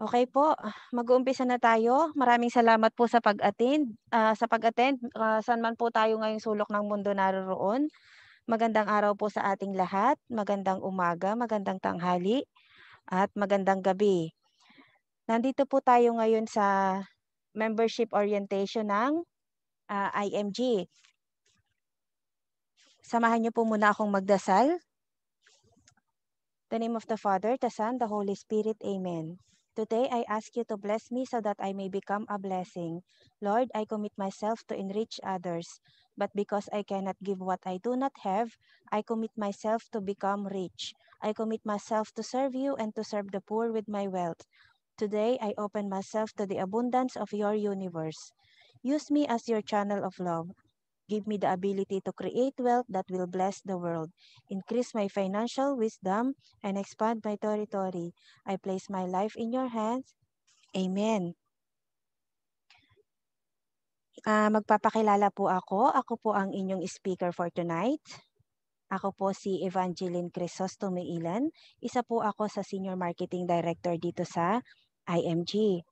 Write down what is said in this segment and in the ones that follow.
Okay po, mag-uumpisa na tayo. Maraming salamat po sa pag-attend, uh, sa pag-attend uh, saan man po tayo ngayong sulok ng mundo naroroon. Magandang araw po sa ating lahat, magandang umaga, magandang tanghali at magandang gabi. Nandito po tayo ngayon sa membership orientation ng uh, ah, IMG. Samahan niyo po muna akong magdasal. The name of the Father, the Son, the Holy Spirit. Amen. Today, I ask you to bless me so that I may become a blessing. Lord, I commit myself to enrich others, but because I cannot give what I do not have, I commit myself to become rich. I commit myself to serve you and to serve the poor with my wealth. Today, I open myself to the abundance of your universe. Use me as your channel of love. Give me the ability to create wealth that will bless the world. Increase my financial wisdom and expand my territory. I place my life in your hands. Amen. Uh, magpapakilala po ako. Ako po ang inyong speaker for tonight. Ako po si Evangeline Crisostome Ilan. Isa po ako sa Senior Marketing Director dito sa IMG.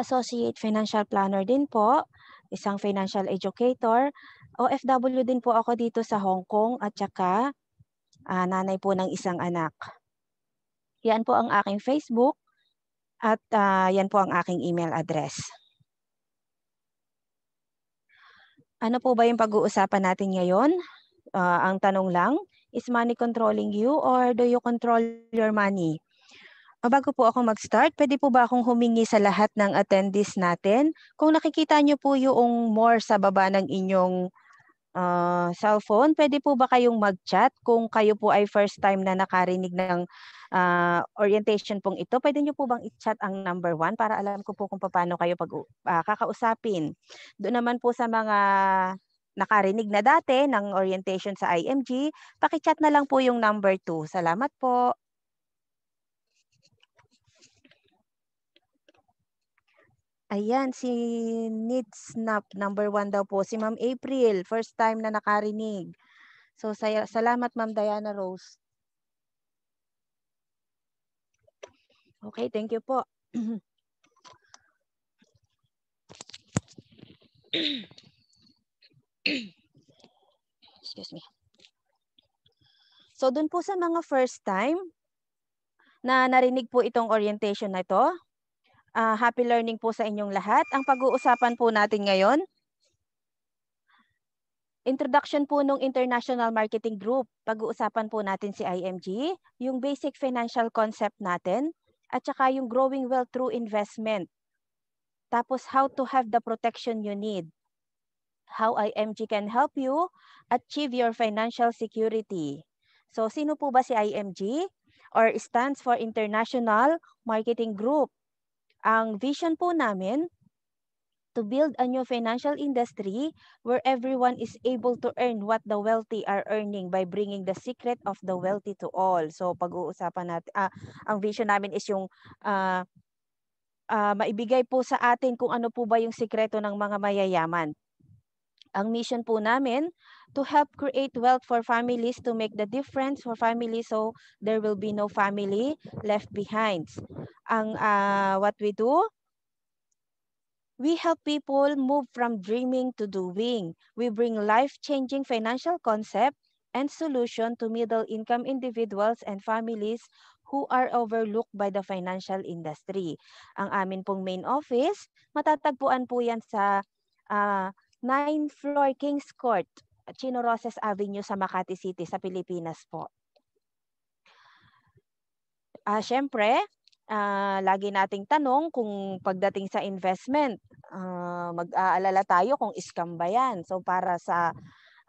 Associate Financial Planner din po isang financial educator. OFW din po ako dito sa Hong Kong at saka uh, nanay po ng isang anak. Yan po ang aking Facebook at uh, yan po ang aking email address. Ano po ba yung pag-uusapan natin ngayon? Uh, ang tanong lang, is money controlling you or do you control your money? Ah, bago po ako mag-start, pwede po ba akong humingi sa lahat ng attendees natin? Kung nakikita niyo po yung more sa baba ng inyong uh, cellphone, pwede po ba kayong mag-chat? Kung kayo po ay first time na nakarinig ng uh, orientation pong ito, pwede niyo po bang i-chat ang number one para alam ko po kung paano kayo pag, uh, kakausapin? Doon naman po sa mga nakarinig na dati ng orientation sa IMG, pakichat na lang po yung number 2. Salamat po. Ayan, si Need Snap, number one daw po. Si Ma'am April, first time na nakarinig. So, saya, salamat Ma'am Diana Rose. Okay, thank you po. Excuse me. So, dun po sa mga first time na narinig po itong orientation na ito, Uh, happy learning po sa inyong lahat. Ang pag-uusapan po natin ngayon, introduction po ng International Marketing Group. Pag-uusapan po natin si IMG, yung basic financial concept natin, at saka yung growing wealth through investment. Tapos how to have the protection you need. How IMG can help you achieve your financial security. So sino po ba si IMG? Or stands for International Marketing Group. Ang vision po namin, to build a new financial industry where everyone is able to earn what the wealthy are earning by bringing the secret of the wealthy to all. So pag-uusapan natin, ah, ang vision namin is yung uh, uh, maibigay po sa atin kung ano po ba yung sikreto ng mga mayayaman. Ang mission po namin, to help create wealth for families, to make the difference for families so there will be no family left behind. Ang uh, what we do, we help people move from dreaming to doing. We bring life-changing financial concept and solution to middle-income individuals and families who are overlooked by the financial industry. Ang amin pong main office, matatagpuan po yan sa uh, 9 floor Kings Court, Chino Roses Avenue sa Makati City sa Pilipinas po. Ah, uh, syempre, uh, lagi nating tanong kung pagdating sa investment, uh, mag-aalala tayo kung scam ba 'yan. So para sa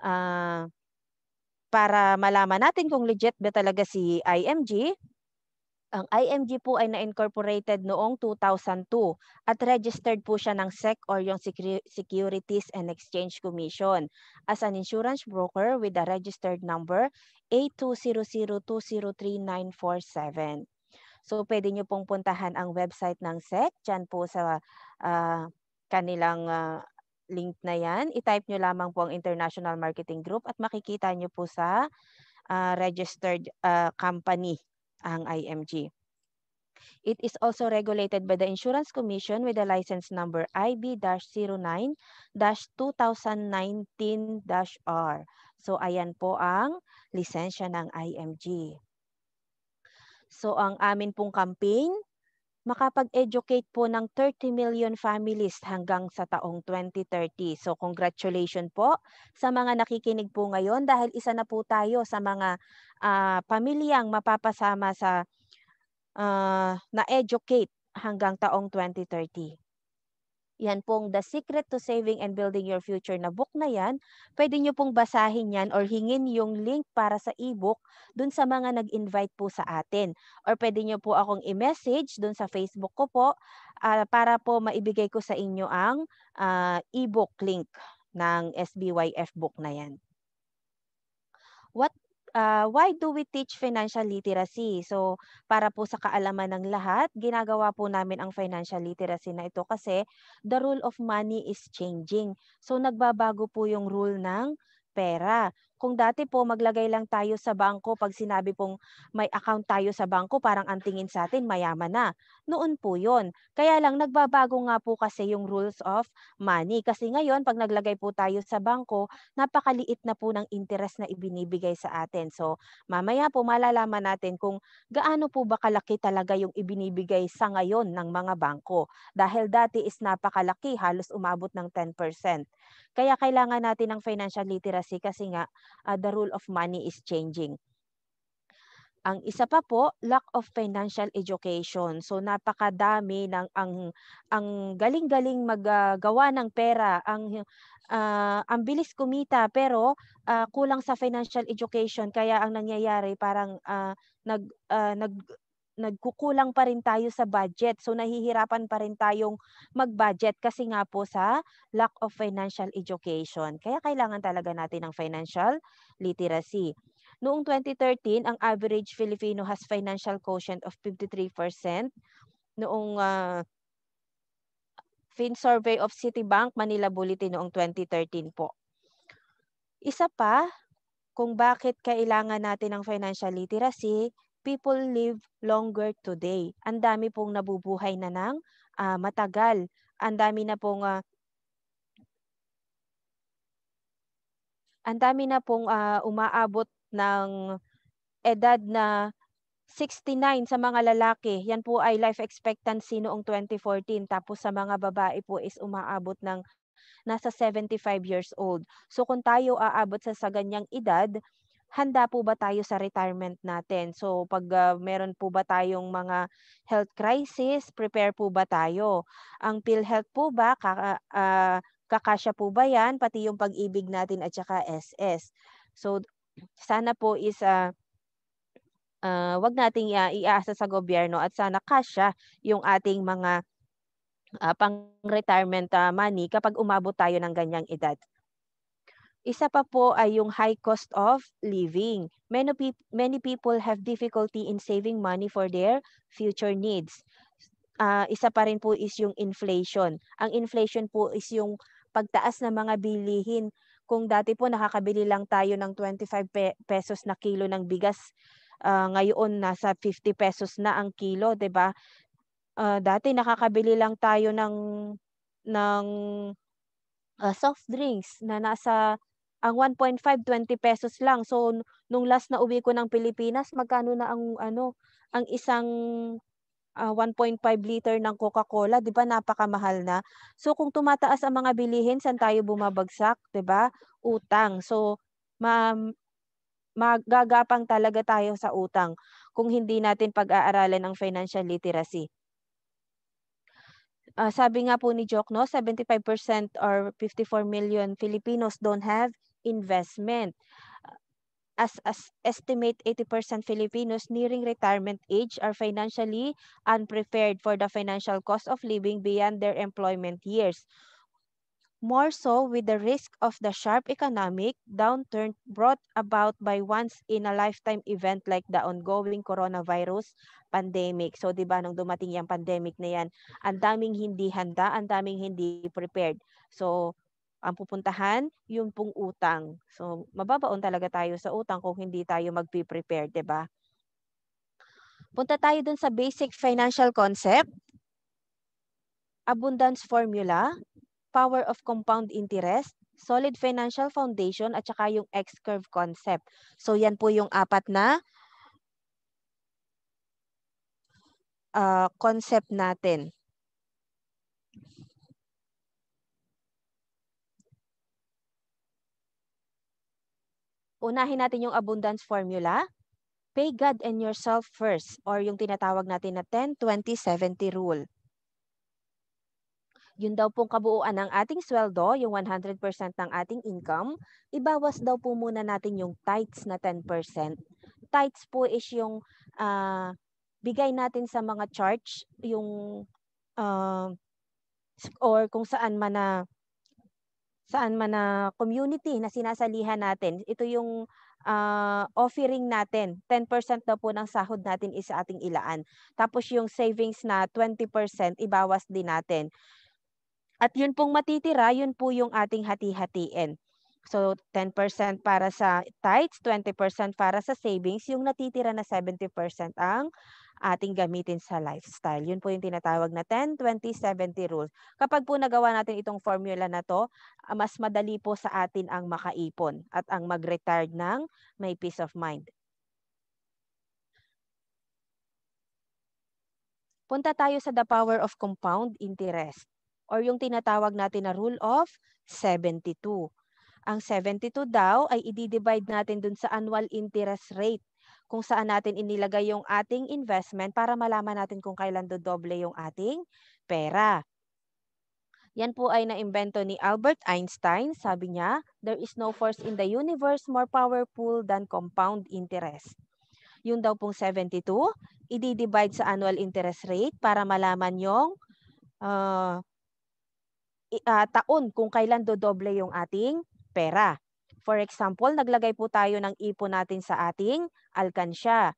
uh, para malaman natin kung legit ba talaga si IMG, ang IMG po ay na-incorporated noong 2002 at registered po siya ng SEC or yung Securities and Exchange Commission as an insurance broker with a registered number 8200203947. So pwede niyo pong puntahan ang website ng SEC diyan po sa uh, kanilang uh, link na 'yan. I-type niyo lamang po ang International Marketing Group at makikita niyo po sa uh, registered uh, company ang IMG. It is also regulated by the Insurance Commission with a license number IB-09-2019-R. So ayan po ang lisensya ng IMG. So ang amin pong campaign, makapag-educate po ng 30 million families hanggang sa taong 2030. So congratulations po sa mga nakikinig po ngayon dahil isa na po tayo sa mga uh, pamilyang mapapasama sa uh, na-educate hanggang taong 2030. Yan pong The Secret to Saving and Building Your Future na book na yan. Pwede nyo pong basahin yan or hingin yung link para sa ebook dun sa mga nag-invite po sa atin. Or pwede nyo po akong i-message dun sa Facebook ko po uh, para po maibigay ko sa inyo ang uh, ebook link ng SBYF book na yan. What uh, why do we teach financial literacy? So, para po sa kaalaman ng lahat, ginagawa po namin ang financial literacy na ito kasi the rule of money is changing. So, nagbabago po yung rule ng pera kung dati po maglagay lang tayo sa bangko pag sinabi pong may account tayo sa bangko parang ang tingin sa atin mayaman na. Noon po 'yon. Kaya lang nagbabago nga po kasi yung rules of money kasi ngayon pag naglagay po tayo sa bangko, napakaliit na po ng interest na ibinibigay sa atin. So mamaya po malalaman natin kung gaano po ba kalaki talaga yung ibinibigay sa ngayon ng mga bangko dahil dati is napakalaki halos umabot ng 10%. Kaya kailangan natin ng financial literacy kasi nga uh, the rule of money is changing. Ang isa pa po, lack of financial education. So napakadami ng ang ang galing-galing maggawa ng pera, ang uh, ang bilis kumita pero uh, kulang sa financial education kaya ang nangyayari parang uh, nag uh, nag nagkukulang pa rin tayo sa budget. So nahihirapan pa rin tayong mag-budget kasi nga po sa lack of financial education. Kaya kailangan talaga natin ng financial literacy. Noong 2013, ang average Filipino has financial quotient of 53%. Noong uh, Fin Survey of Citibank Manila Bulletin noong 2013 po. Isa pa, kung bakit kailangan natin ng financial literacy, people live longer today. Ang dami pong nabubuhay na ng uh, matagal. Ang dami na pong uh, ang dami na pong uh, umaabot ng edad na 69 sa mga lalaki. Yan po ay life expectancy noong 2014. Tapos sa mga babae po is umaabot ng nasa 75 years old. So kung tayo aabot sa sa ganyang edad, handa po ba tayo sa retirement natin? So pag uh, meron po ba tayong mga health crisis, prepare po ba tayo? Ang PhilHealth po ba, kaka, uh, ah, kakasya po ba yan? Pati yung pag-ibig natin at saka SS. So sana po is uh, uh, wag nating iaasa sa gobyerno at sana kasya yung ating mga uh, pang-retirement uh, money kapag umabot tayo ng ganyang edad. Isa pa po ay yung high cost of living. Many, pe- many people have difficulty in saving money for their future needs. Uh, isa pa rin po is yung inflation. Ang inflation po is yung pagtaas ng mga bilihin. Kung dati po nakakabili lang tayo ng 25 pe- pesos na kilo ng bigas, uh, ngayon nasa 50 pesos na ang kilo, 'di ba? Uh, dati nakakabili lang tayo ng ng uh, soft drinks na nasa ang 1.5 20 pesos lang. So nung last na uwi ko ng Pilipinas, magkano na ang ano, ang isang uh, ah, 1.5 liter ng Coca-Cola, 'di ba? Napakamahal na. So kung tumataas ang mga bilihin, saan tayo bumabagsak, 'di ba? Utang. So ma magagapang talaga tayo sa utang kung hindi natin pag-aaralan ang financial literacy uh, sabi nga po ni no, 75% or 54 million Filipinos don't have investment. As, as estimate 80% Filipinos nearing retirement age are financially unprepared for the financial cost of living beyond their employment years. More so with the risk of the sharp economic downturn brought about by once in a lifetime event like the ongoing coronavirus pandemic. So, di ba nung dumating yung pandemic na yan, ang daming hindi handa, ang daming hindi prepared. So ang pupuntahan, yun pong utang. So, mababaon talaga tayo sa utang kung hindi tayo magpe-prepare, di ba? Punta tayo dun sa basic financial concept, abundance formula, power of compound interest, solid financial foundation, at saka yung X-curve concept. So, yan po yung apat na uh, concept natin. unahin natin yung abundance formula. Pay God and yourself first or yung tinatawag natin na 10-20-70 rule. Yun daw pong kabuuan ng ating sweldo, yung 100% ng ating income, ibawas daw po muna natin yung tithes na 10%. Tithes po is yung uh, bigay natin sa mga church, yung uh, or kung saan man na saan man na community na sinasalihan natin. Ito yung uh, offering natin. 10% na po ng sahod natin is sa ating ilaan. Tapos yung savings na 20% ibawas din natin. At yun pong matitira, yun po yung ating hati-hatiin. So 10% para sa tithes, 20% para sa savings, yung natitira na 70% ang ating gamitin sa lifestyle. Yun po yung tinatawag na 10-20-70 rule. Kapag po nagawa natin itong formula na to, ah, mas madali po sa atin ang makaipon at ang mag-retired ng may peace of mind. Punta tayo sa the power of compound interest or yung tinatawag natin na rule of 72. Ang 72 daw ay i-divide natin dun sa annual interest rate kung saan natin inilagay yung ating investment para malaman natin kung kailan dodoble yung ating pera. Yan po ay naimbento ni Albert Einstein. Sabi niya, there is no force in the universe more powerful than compound interest. Yung daw pong 72, i-divide sa annual interest rate para malaman yung uh, uh, taon kung kailan dodoble yung ating pera. For example, naglagay po tayo ng ipon natin sa ating alkansya.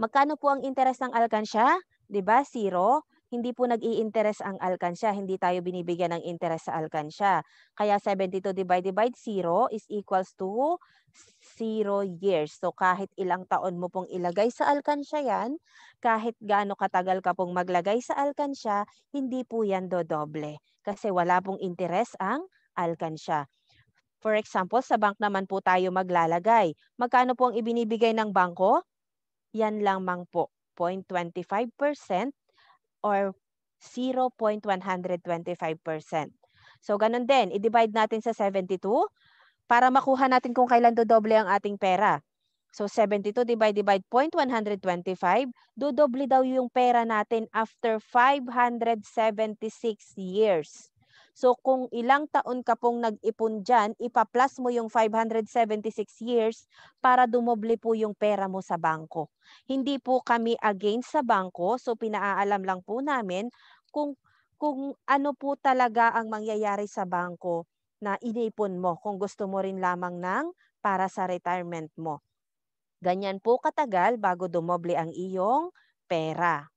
Magkano po ang interest ng alkansya? 'Di ba? Zero hindi po nag interest ang alkansya. Hindi tayo binibigyan ng interest sa alkansya. Kaya 72 divided by 0 is equals to 0 years. So kahit ilang taon mo pong ilagay sa alkansya yan, kahit gaano katagal ka pong maglagay sa alkansya, hindi po yan dodoble. Kasi wala pong interest ang alkansya. For example, sa bank naman po tayo maglalagay. Magkano po ang ibinibigay ng bangko? Yan lamang po, 0.25% or 0.125%. So, ganun din. I-divide natin sa 72 para makuha natin kung kailan dodoble ang ating pera. So, 72 divide divide 0.125, dodoble daw yung pera natin after 576 years. So kung ilang taon ka pong nag-ipon dyan, ipa-plus mo yung 576 years para dumoble po yung pera mo sa bangko. Hindi po kami against sa bangko, so pinaaalam lang po namin kung kung ano po talaga ang mangyayari sa bangko na inipon mo kung gusto mo rin lamang ng para sa retirement mo. Ganyan po katagal bago dumoble ang iyong pera.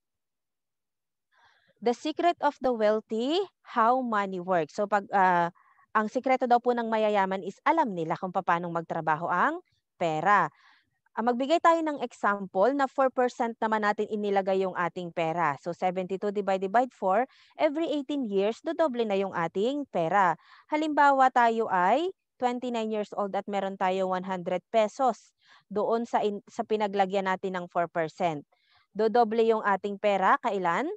The secret of the wealthy, how money works. So pag uh, ang sikreto daw po ng mayayaman is alam nila kung paano magtrabaho ang pera. Uh, magbigay tayo ng example na 4% naman natin inilagay yung ating pera. So 72 divided by 4, every 18 years, dodoble na yung ating pera. Halimbawa tayo ay 29 years old at meron tayo 100 pesos doon sa, in, sa pinaglagyan natin ng 4%. Dodoble yung ating pera, kailan?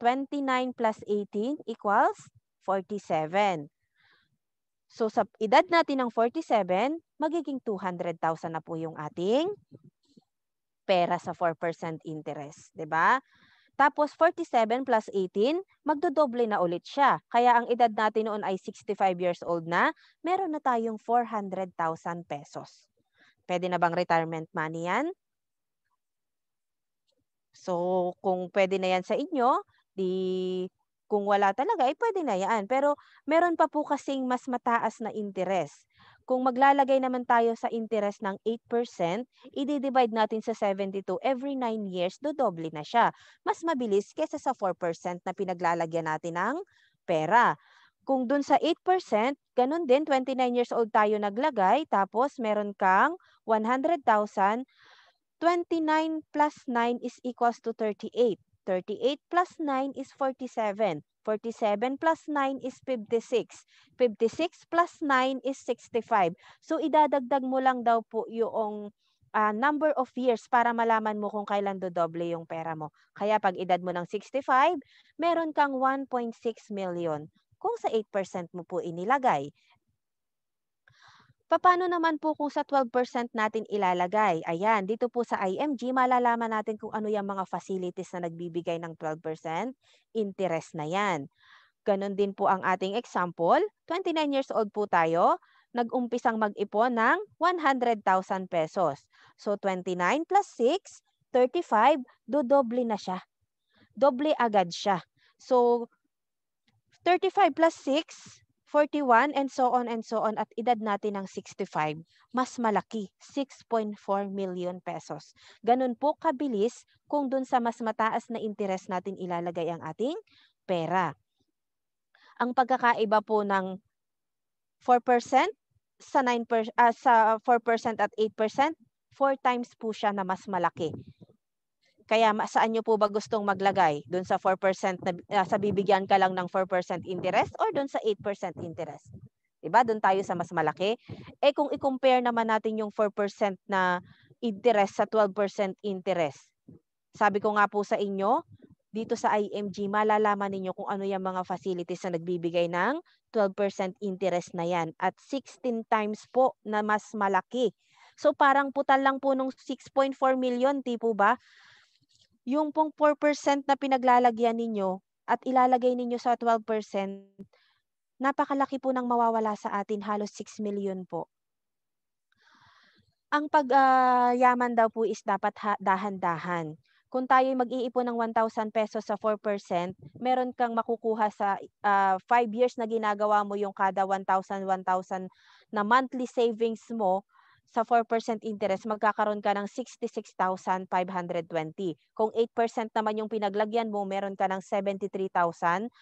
29 plus 18 equals 47. So sa edad natin ng 47, magiging 200,000 na po yung ating pera sa 4% interest, 'di ba? Tapos 47 plus 18, magdodoble na ulit siya. Kaya ang edad natin noon ay 65 years old na, meron na tayong 400,000 pesos. Pwede na bang retirement money yan? So kung pwede na yan sa inyo, Di kung wala talaga, eh pwede na yan. Pero meron pa po kasing mas mataas na interest. Kung maglalagay naman tayo sa interest ng 8%, i-divide natin sa 72 every 9 years, dodoble na siya. Mas mabilis kesa sa 4% na pinaglalagyan natin ng pera. Kung dun sa 8%, ganun din, 29 years old tayo naglagay, tapos meron kang 100,000, 29 plus 9 is equals to 38. 38 plus 9 is 47. 47 plus 9 is 56. 56 plus 9 is 65. So, idadagdag mo lang daw po yung uh, number of years para malaman mo kung kailan dodoble yung pera mo. Kaya pag edad mo ng 65, meron kang 1.6 million. Kung sa 8% mo po inilagay, Paano naman po kung sa 12% natin ilalagay? Ayan, dito po sa IMG, malalaman natin kung ano yung mga facilities na nagbibigay ng 12%. Interest na yan. Ganon din po ang ating example. 29 years old po tayo. Nag-umpisang mag-ipon ng 100,000 pesos. So 29 plus 6, 35, dodoble na siya. Doble agad siya. So 35 plus 6, 41 and so on and so on at edad natin ng 65, mas malaki, 6.4 million pesos. Ganun po kabilis kung dun sa mas mataas na interest natin ilalagay ang ating pera. Ang pagkakaiba po ng 4% sa 9% uh, ah, sa 4% at 8%, 4 times po siya na mas malaki. Kaya saan nyo po ba gustong maglagay? Doon sa 4% na uh, sa bibigyan ka lang ng 4% interest or doon sa 8% interest? 'Di ba? Doon tayo sa mas malaki. Eh kung i-compare naman natin yung 4% na interest sa 12% interest. Sabi ko nga po sa inyo, dito sa IMG, malalaman ninyo kung ano yung mga facilities na nagbibigay ng 12% interest na yan. At 16 times po na mas malaki. So parang putal lang po nung 6.4 million, tipo ba? yung pong 4% na pinaglalagyan ninyo at ilalagay ninyo sa 12%, napakalaki po ng mawawala sa atin, halos 6 million po. Ang pagyaman uh, daw po is dapat dahan-dahan. Kung tayo mag-iipon ng 1,000 pesos sa 4%, meron kang makukuha sa uh, ah, 5 years na ginagawa mo yung kada 1,000, 1,000 na monthly savings mo, sa 4% interest, magkakaroon ka ng 66,520. Kung 8% naman yung pinaglagyan mo, meron ka ng 73,967.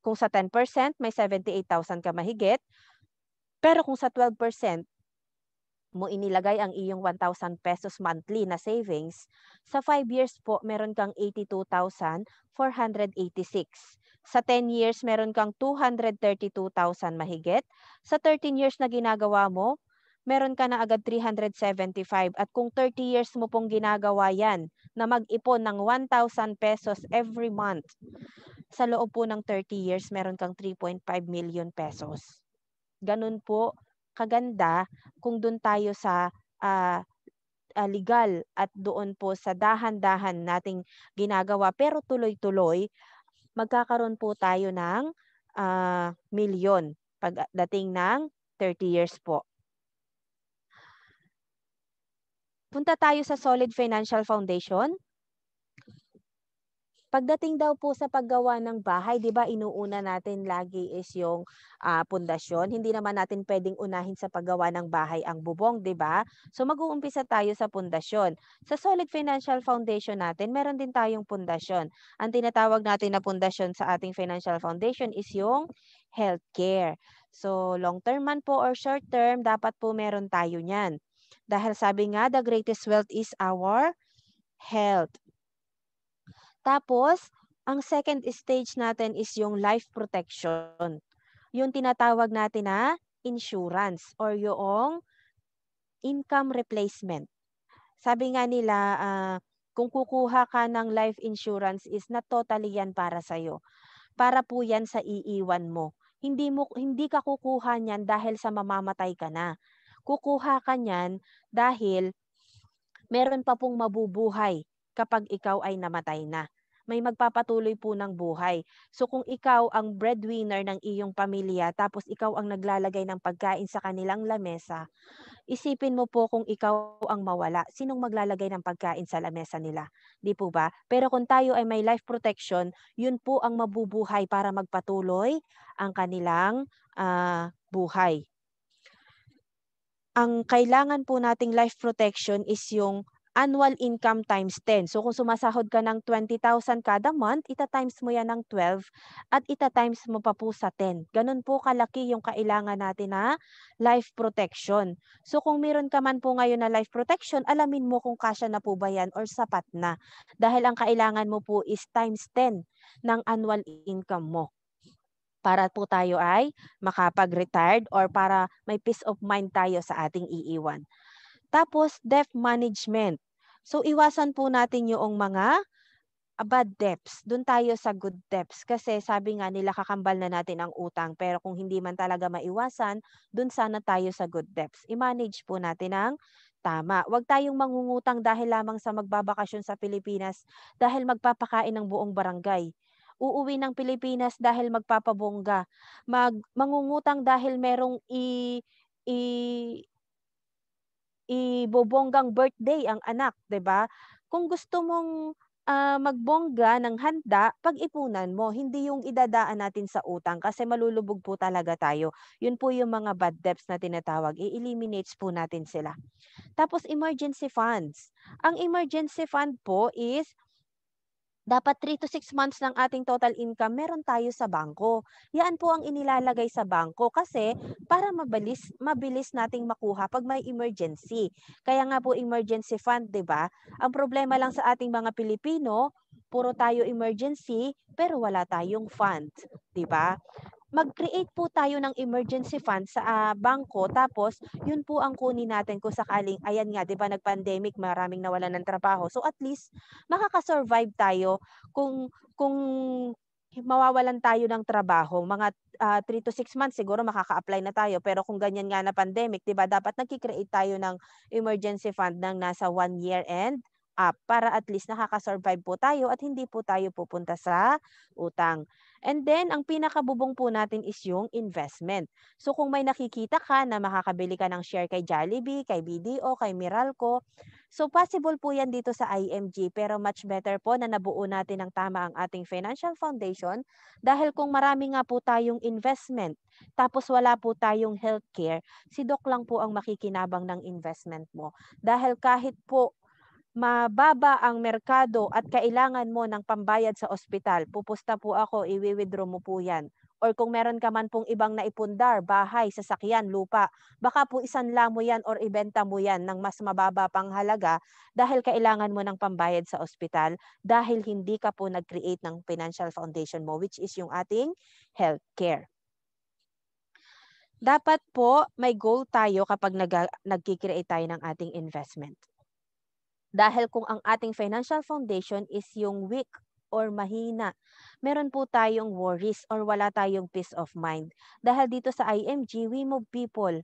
Kung sa 10%, may 78,000 ka mahigit. Pero kung sa 12%, mo inilagay ang iyong 1,000 pesos monthly na savings, sa 5 years po meron kang 82,486. Sa 10 years, meron kang 232,000 mahigit. Sa 13 years na ginagawa mo, meron ka na agad 375. At kung 30 years mo pong ginagawa yan, na mag-ipon ng 1,000 pesos every month, sa loob po ng 30 years, meron kang 3.5 million pesos. Ganun po kaganda kung doon tayo sa uh, uh, legal at doon po sa dahan-dahan nating ginagawa pero tuloy-tuloy magkakaroon po tayo ng uh, milyon pagdating ng 30 years po. Punta tayo sa Solid Financial Foundation. Pagdating daw po sa paggawa ng bahay, 'di ba, inuuna natin lagi is yung uh, pundasyon. Hindi naman natin pwedeng unahin sa paggawa ng bahay ang bubong, 'di ba? So mag-uumpisa tayo sa pundasyon. Sa solid financial foundation natin, meron din tayong pundasyon. Ang tinatawag natin na pundasyon sa ating financial foundation is yung healthcare. So long term man po or short term, dapat po meron tayo niyan. Dahil sabi nga, the greatest wealth is our health. Tapos, ang second stage natin is yung life protection. Yung tinatawag natin na insurance or yung income replacement. Sabi nga nila, uh, kung kukuha ka ng life insurance is na totally yan para sa'yo. Para po yan sa iiwan mo. Hindi, mo, hindi ka kukuha niyan dahil sa mamamatay ka na. Kukuha ka niyan dahil meron pa pong mabubuhay kapag ikaw ay namatay na may magpapatuloy po ng buhay. So kung ikaw ang breadwinner ng iyong pamilya tapos ikaw ang naglalagay ng pagkain sa kanilang lamesa, isipin mo po kung ikaw ang mawala, sinong maglalagay ng pagkain sa lamesa nila? Di po ba? Pero kung tayo ay may life protection, yun po ang mabubuhay para magpatuloy ang kanilang uh, buhay ang kailangan po nating life protection is yung annual income times 10. So kung sumasahod ka ng 20,000 kada month, ita-times mo yan ng 12 at ita-times mo pa po sa 10. Ganun po kalaki yung kailangan natin na life protection. So kung meron ka man po ngayon na life protection, alamin mo kung kasya na po ba yan or sapat na. Dahil ang kailangan mo po is times 10 ng annual income mo para po tayo ay makapag-retired or para may peace of mind tayo sa ating iiwan. Tapos, debt management. So iwasan po natin yung mga ah, bad debts. Doon tayo sa good debts kasi sabi nga nila kakambal na natin ang utang pero kung hindi man talaga maiwasan, doon sana tayo sa good debts. I-manage po natin ang tama. Huwag tayong mangungutang dahil lamang sa magbabakasyon sa Pilipinas dahil magpapakain ng buong barangay uuwi ng Pilipinas dahil magpapabongga, mag mangungutang dahil merong i, i ibobonggang birthday ang anak, 'di ba? Kung gusto mong uh, magbongga ng handa, pag-ipunan mo, hindi yung idadaan natin sa utang kasi malulubog po talaga tayo. Yun po yung mga bad debts na tinatawag. I-eliminates po natin sila. Tapos emergency funds. Ang emergency fund po is dapat 3 to 6 months ng ating total income meron tayo sa bangko. Yan po ang inilalagay sa bangko kasi para mabilis mabilis nating makuha pag may emergency. Kaya nga po emergency fund, 'di ba? Ang problema lang sa ating mga Pilipino, puro tayo emergency pero wala tayong fund, 'di ba? mag-create po tayo ng emergency fund sa uh, bangko tapos yun po ang kunin natin kung sakaling ayan nga 'di ba nag-pandemic maraming nawalan ng trabaho. So at least makaka-survive tayo kung kung mawawalan tayo ng trabaho, mga uh, ah, 3 to 6 months siguro makaka-apply na tayo. Pero kung ganyan nga na pandemic, 'di ba, dapat nagki-create tayo ng emergency fund ng nasa 1 year end up para at least nakaka-survive po tayo at hindi po tayo pupunta sa utang. And then, ang pinakabubong po natin is yung investment. So kung may nakikita ka na makakabili ka ng share kay Jollibee, kay BDO, kay Miralco, so possible po yan dito sa IMG pero much better po na nabuo natin ng tama ang ating financial foundation dahil kung marami nga po tayong investment tapos wala po tayong healthcare, si Doc lang po ang makikinabang ng investment mo. Dahil kahit po mababa ang merkado at kailangan mo ng pambayad sa ospital, pupusta po ako, iwi-withdraw mo po yan. Or kung meron ka man pong ibang naipundar, bahay, sasakyan, lupa, baka po isanla mo yan or ibenta mo yan ng mas mababa pang halaga dahil kailangan mo ng pambayad sa ospital dahil hindi ka po nag-create ng financial foundation mo which is yung ating healthcare dapat po may goal tayo kapag nag, nag-create tayo ng ating investment. Dahil kung ang ating financial foundation is yung weak or mahina, meron po tayong worries or wala tayong peace of mind. Dahil dito sa IMG, we move people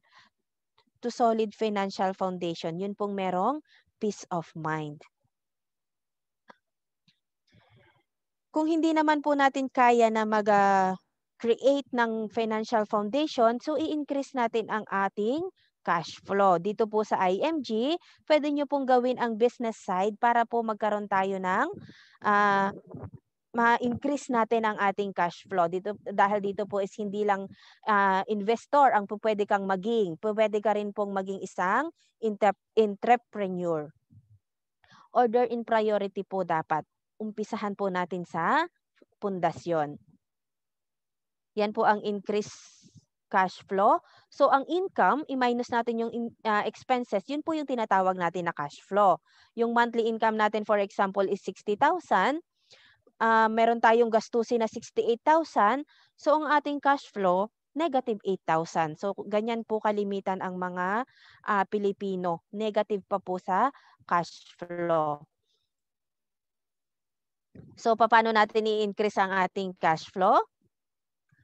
to solid financial foundation. Yun pong merong peace of mind. Kung hindi naman po natin kaya na mag uh, create ng financial foundation, so i-increase natin ang ating cash flow. Dito po sa IMG, pwede nyo pong gawin ang business side para po magkaroon tayo ng uh, ma-increase natin ang ating cash flow. Dito, dahil dito po is hindi lang uh, investor ang pwede kang maging. Pwede ka rin pong maging isang entrepreneur. Order in priority po dapat. Umpisahan po natin sa pundasyon. Yan po ang increase cash flow. So ang income, i-minus natin yung uh, expenses, yun po yung tinatawag natin na cash flow. Yung monthly income natin for example is 60,000. Uh, ah, meron tayong gastusin na 68,000. So ang ating cash flow, negative 8,000. So ganyan po kalimitan ang mga uh, Pilipino. Negative pa po sa cash flow. So paano natin i-increase ang ating cash flow?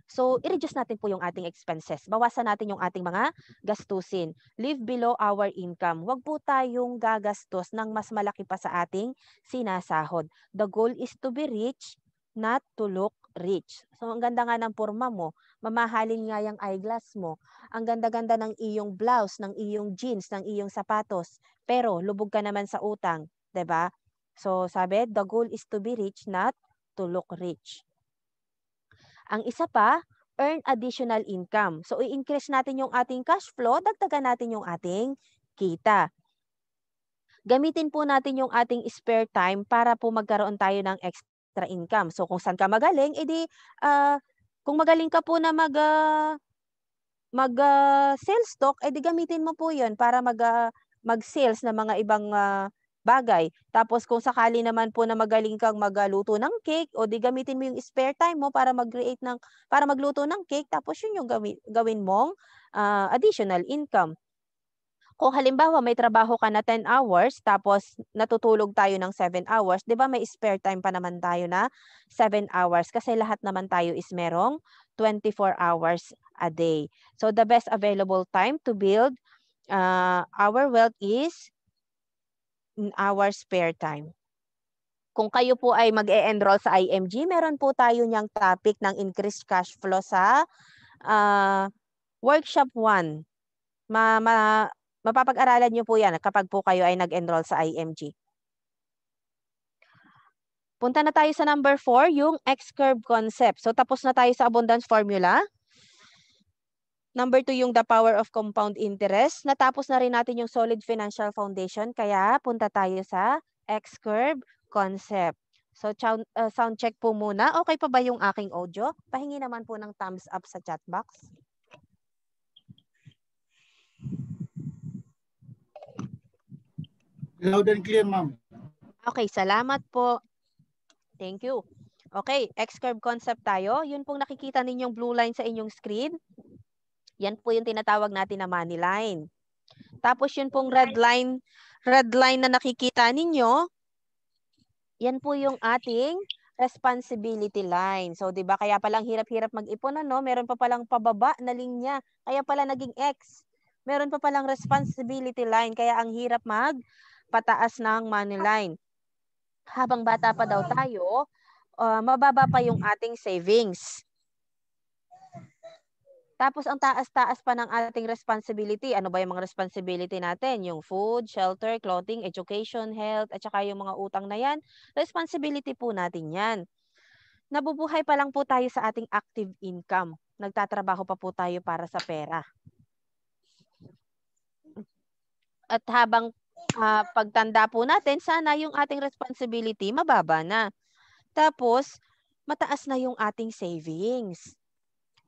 So, i-reduce natin po yung ating expenses. Bawasan natin yung ating mga gastusin. Live below our income. Huwag po tayong gagastos ng mas malaki pa sa ating sinasahod. The goal is to be rich, not to look rich. So, ang ganda nga ng forma mo. Mamahalin nga yung eyeglass mo. Ang ganda-ganda ng iyong blouse, ng iyong jeans, ng iyong sapatos. Pero, lubog ka naman sa utang. ba? Diba? So, sabi, the goal is to be rich, not to look rich. Ang isa pa, earn additional income. So, i-increase natin yung ating cash flow, dagdagan natin yung ating kita. Gamitin po natin yung ating spare time para po magkaroon tayo ng extra income. So, kung saan ka magaling, edi, uh, kung magaling ka po na mag, uh, mag uh, sales stock, edi gamitin mo po yun para mag, uh, mag-sales ng mga ibang uh, bagay. Tapos kung sakali naman po na magaling kang magluto ng cake o di gamitin mo yung spare time mo para mag-create ng para magluto ng cake tapos yun yung gawin, gawin mong uh, additional income. Kung halimbawa may trabaho ka na 10 hours tapos natutulog tayo ng 7 hours, 'di ba may spare time pa naman tayo na 7 hours kasi lahat naman tayo is merong 24 hours a day. So the best available time to build uh, our wealth is in our spare time. Kung kayo po ay mag-e-enroll sa IMG, meron po tayo niyang topic ng increased cash flow sa uh, workshop 1. Ma, ma, mapapag-aralan niyo po yan kapag po kayo ay nag-enroll sa IMG. Punta na tayo sa number 4, yung X-curve concept. So tapos na tayo sa abundance formula. Number two, yung the power of compound interest. Natapos na rin natin yung solid financial foundation. Kaya punta tayo sa X-curve concept. So uh, sound check po muna. Okay pa ba yung aking audio? Pahingi naman po ng thumbs up sa chat box. Loud and clear, ma'am. Okay, salamat po. Thank you. Okay, X-curve concept tayo. Yun pong nakikita ninyong blue line sa inyong screen. Yan po yung tinatawag natin na money line. Tapos yun pong red line, red line na nakikita ninyo, yan po yung ating responsibility line. So, 'di ba? Kaya pa lang hirap-hirap mag-ipon ano, meron pa palang pababa na linya. Kaya pala naging X. Meron pa palang responsibility line kaya ang hirap mag pataas ng money line. Habang bata pa daw tayo, uh, mababa pa yung ating savings. Tapos ang taas-taas pa ng ating responsibility. Ano ba yung mga responsibility natin? Yung food, shelter, clothing, education, health, at saka yung mga utang na yan. Responsibility po natin yan. Nabubuhay pa lang po tayo sa ating active income. Nagtatrabaho pa po tayo para sa pera. At habang uh, pagtanda po natin, sana yung ating responsibility mababa na. Tapos, mataas na yung ating savings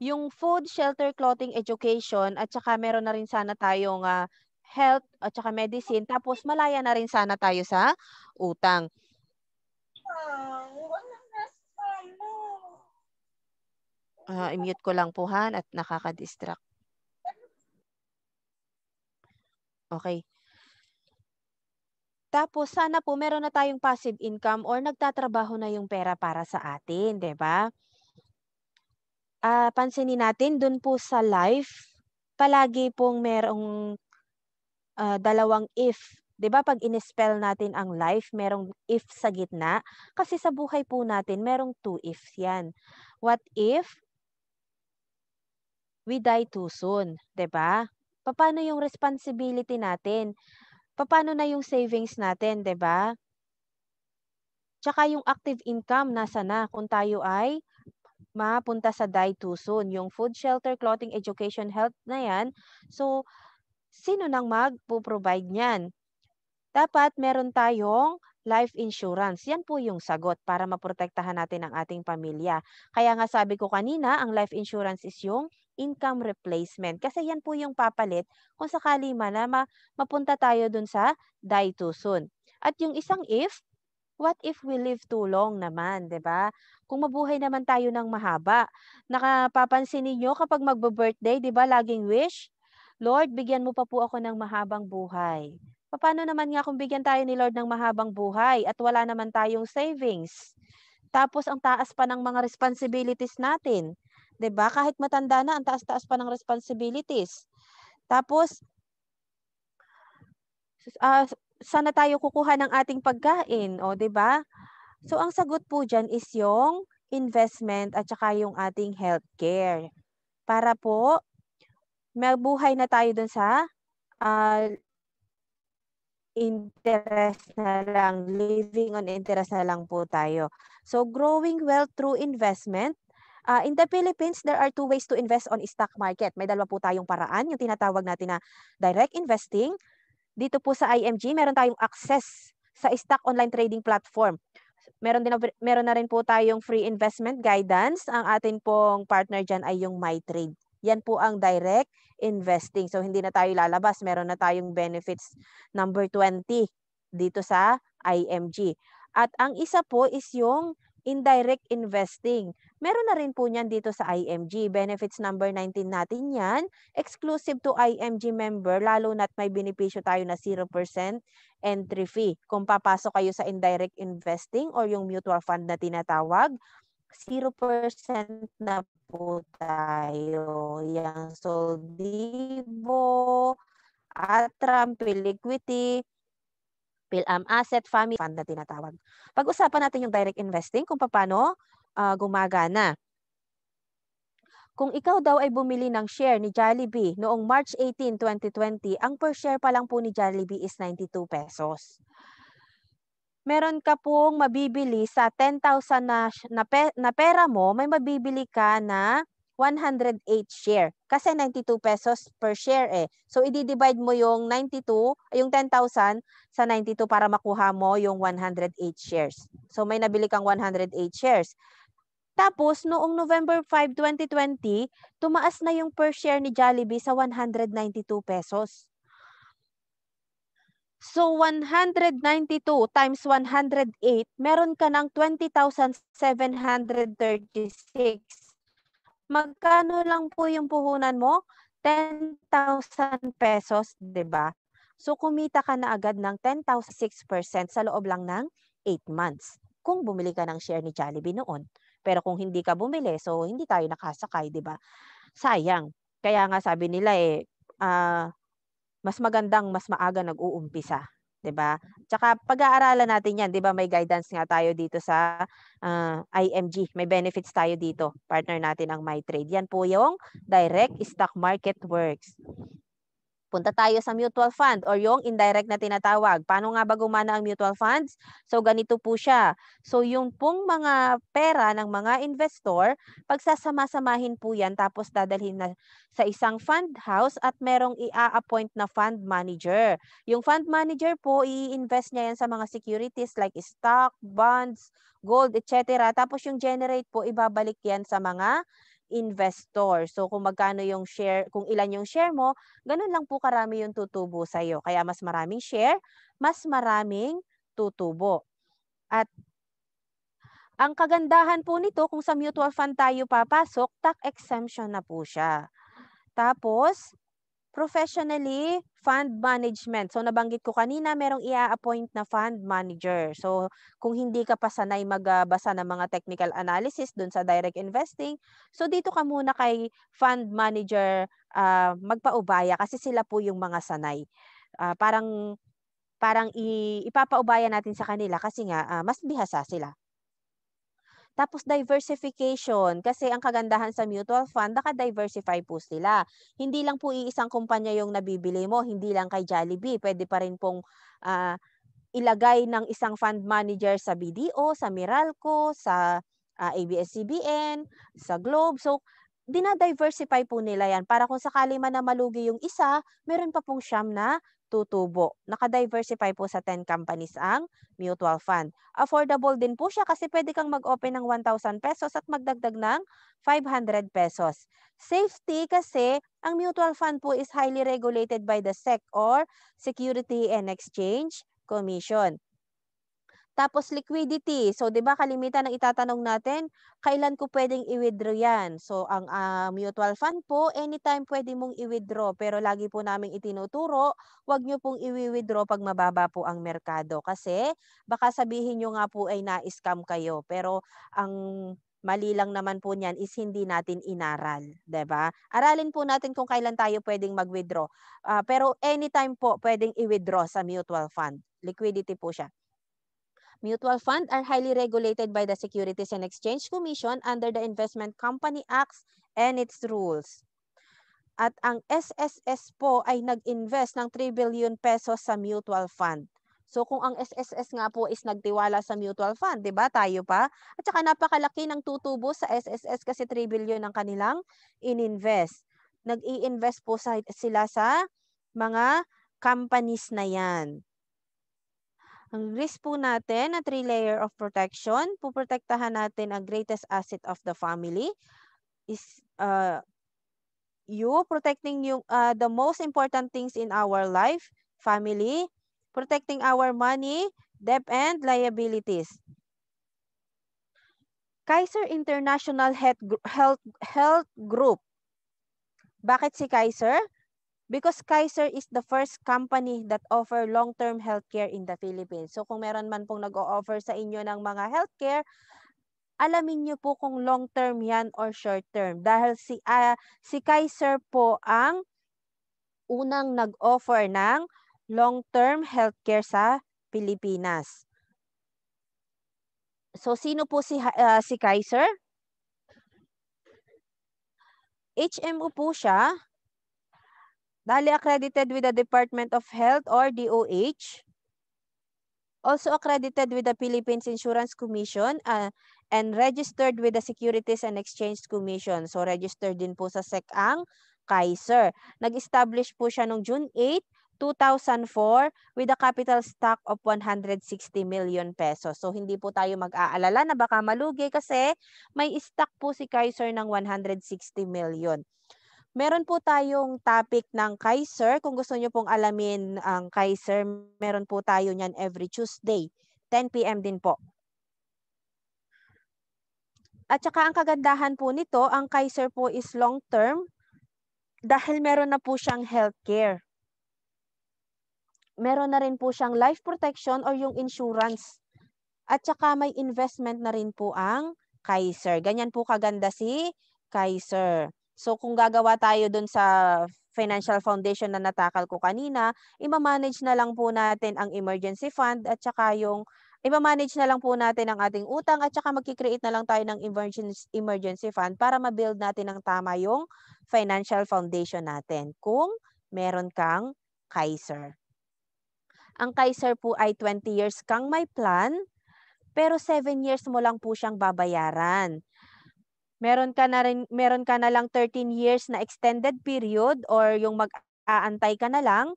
yung food, shelter, clothing, education, at saka meron na rin sana tayong uh, health at saka medicine. Tapos malaya na rin sana tayo sa utang. Uh, i-mute ko lang po han at nakaka-distract. Okay. Tapos sana po meron na tayong passive income or nagtatrabaho na yung pera para sa atin, 'di ba? uh, pansinin natin dun po sa life, palagi pong merong uh, dalawang if. 'Di ba pag in-spell natin ang life, merong if sa gitna kasi sa buhay po natin merong two ifs 'yan. What if we die too soon, 'di ba? Paano yung responsibility natin? Paano na yung savings natin, 'di ba? Tsaka yung active income nasa na kung tayo ay mapunta sa Die Too Soon. Yung food, shelter, clothing, education, health na yan. So, sino nang magpo-provide niyan? Dapat meron tayong life insurance. Yan po yung sagot para maprotektahan natin ang ating pamilya. Kaya nga sabi ko kanina, ang life insurance is yung income replacement. Kasi yan po yung papalit kung sakali man na ma mapunta tayo dun sa die too soon. At yung isang if, what if we live too long naman, 'di ba? Kung mabuhay naman tayo ng mahaba. Nakapapansin niyo kapag magbe-birthday, 'di ba, laging wish, Lord, bigyan mo pa po ako ng mahabang buhay. Paano naman nga kung bigyan tayo ni Lord ng mahabang buhay at wala naman tayong savings? Tapos ang taas pa ng mga responsibilities natin. 'Di ba? Kahit matanda na, ang taas-taas pa ng responsibilities. Tapos uh, sana tayo kukuha ng ating pagkain, o 'di ba? So ang sagot po diyan is yung investment at saka yung ating healthcare. Para po mabuhay na tayo dun sa uh, interest na lang, living on interest na lang po tayo. So growing wealth through investment. Uh, in the Philippines, there are two ways to invest on stock market. May dalawa po tayong paraan, yung tinatawag natin na direct investing dito po sa IMG, meron tayong access sa stock online trading platform. Meron, din, meron na rin po tayong free investment guidance. Ang atin pong partner diyan ay yung MyTrade. Yan po ang direct investing. So, hindi na tayo lalabas. Meron na tayong benefits number 20 dito sa IMG. At ang isa po is yung indirect investing. Meron na rin po niyan dito sa IMG. Benefits number 19 natin yan. Exclusive to IMG member, lalo na't may benepisyo tayo na 0% entry fee. Kung papasok kayo sa indirect investing or yung mutual fund na tinatawag, 0% na po tayo. Yang Soldivo, Atram, Piliquity, PhilAm um, Asset Family Fund na tinatawag. Pag-usapan natin yung direct investing kung paano uh, gumagana. Kung ikaw daw ay bumili ng share ni Jollibee noong March 18, 2020, ang per share pa lang po ni Jollibee is 92 pesos. Meron ka pong mabibili sa 10,000 na, na, pe, na pera mo, may mabibili ka na 108 share. Kasi 92 pesos per share eh. So, i-divide mo yung 92, yung 10,000 sa 92 para makuha mo yung 108 shares. So, may nabili kang 108 shares. Tapos, noong November 5, 2020, tumaas na yung per share ni Jollibee sa 192 pesos. So 192 times 108, meron ka ng 20,736 magkano lang po yung puhunan mo? 10,000 pesos, 'di ba? So kumita ka na agad ng 10,006% sa loob lang ng 8 months kung bumili ka ng share ni Jollibee noon. Pero kung hindi ka bumili, so hindi tayo nakasakay, 'di ba? Sayang. Kaya nga sabi nila eh uh, mas magandang mas maaga nag-uumpisa 'di ba? Tsaka pag-aaralan natin 'yan, 'di ba? May guidance nga tayo dito sa uh, ah, IMG. May benefits tayo dito. Partner natin ang MyTrade. Yan po yung Direct Stock Market Works. Punta tayo sa mutual fund or yung indirect na tinatawag. Paano nga ba gumana ang mutual funds? So ganito po siya. So yung pong mga pera ng mga investor, pagsasama-samahin po yan tapos dadalhin na sa isang fund house at merong i-appoint na fund manager. Yung fund manager po, i-invest niya yan sa mga securities like stock, bonds, gold, etc. Tapos yung generate po, ibabalik yan sa mga investor. So kung magkano yung share, kung ilan yung share mo, ganun lang po karami yung tutubo sa iyo. Kaya mas maraming share, mas maraming tutubo. At ang kagandahan po nito kung sa mutual fund tayo papasok, tax exemption na po siya. Tapos Professionally, fund management. So nabanggit ko kanina, merong i-appoint na fund manager. So kung hindi ka pa sanay magbasa ng mga technical analysis dun sa direct investing, so dito ka muna kay fund manager uh, magpaubaya kasi sila po yung mga sanay. Uh, parang parang ipapaubaya natin sa kanila kasi nga uh, mas bihasa sila. Tapos diversification kasi ang kagandahan sa mutual fund naka-diversify po sila. Hindi lang po iisang kumpanya yung nabibili mo, hindi lang kay Jollibee, pwede pa rin pong uh, ilagay ng isang fund manager sa BDO, sa Meralco, sa uh, ah, ABS-CBN, sa Globe. So dinadiversify po nila yan para kung sakali man na malugi yung isa, meron pa pong siyam na tutubo. Nakadiversify po sa 10 companies ang mutual fund. Affordable din po siya kasi pwede kang mag-open ng 1,000 pesos at magdagdag ng 500 pesos. Safety kasi ang mutual fund po is highly regulated by the SEC or Security and Exchange Commission. Tapos liquidity. So 'di ba kalimitan ang itatanong natin, kailan ko pwedeng i-withdraw 'yan? So ang uh, mutual fund po, anytime pwede mong i-withdraw pero lagi po naming itinuturo, 'wag niyo pong i-withdraw pag mababa po ang merkado kasi baka sabihin niyo nga po ay na-scam kayo. Pero ang mali lang naman po niyan is hindi natin inaral, 'di ba? Aralin po natin kung kailan tayo pwedeng mag-withdraw. Uh, pero anytime po pwedeng i-withdraw sa mutual fund. Liquidity po siya. Mutual funds are highly regulated by the Securities and Exchange Commission under the Investment Company Act and its rules. At ang SSS po ay nag-invest ng 3 billion pesos sa mutual fund. So kung ang SSS nga po is nagtiwala sa mutual fund, 'di ba? Tayo pa. At saka napakalaki ng tutubo sa SSS kasi 3 billion ang kanilang ininvest. Nag-i-invest po sa, sila sa mga companies na 'yan. Ang risk po natin na three-layer of protection, puprotektahan natin ang greatest asset of the family is uh, you protecting you uh, the most important things in our life, family, protecting our money, debt and liabilities. Kaiser International Health Health Health Group. Bakit si Kaiser? Because Kaiser is the first company that offer long-term healthcare in the Philippines. So kung meron man pong nag-o-offer sa inyo ng mga healthcare, alamin niyo po kung long-term yan or short-term. Dahil si, uh, si Kaiser po ang unang nag-offer ng long-term healthcare sa Pilipinas. So sino po si, uh, si Kaiser? HMO po siya Dali accredited with the Department of Health or DOH. Also accredited with the Philippines Insurance Commission uh, and registered with the Securities and Exchange Commission. So registered din po sa SEC ang Kaiser. Nag-establish po siya noong June 8, 2004 with a capital stock of 160 million pesos. So hindi po tayo mag-aalala na baka malugi kasi may stock po si Kaiser ng 160 million. Meron po tayong topic ng Kaiser. Kung gusto nyo pong alamin ang Kaiser, meron po tayo niyan every Tuesday, 10 p.m. din po. At saka ang kagandahan po nito, ang Kaiser po is long term dahil meron na po siyang healthcare. Meron na rin po siyang life protection or yung insurance. At saka may investment na rin po ang Kaiser. Ganyan po kaganda si Kaiser. So kung gagawa tayo dun sa financial foundation na natakal ko kanina, imamanage na lang po natin ang emergency fund at saka yung imamanage na lang po natin ang ating utang at saka magki-create na lang tayo ng emergency, fund para ma-build natin ng tama yung financial foundation natin kung meron kang Kaiser. Ang Kaiser po ay 20 years kang may plan pero 7 years mo lang po siyang babayaran meron ka na rin meron ka na lang 13 years na extended period or yung mag-aantay ka na lang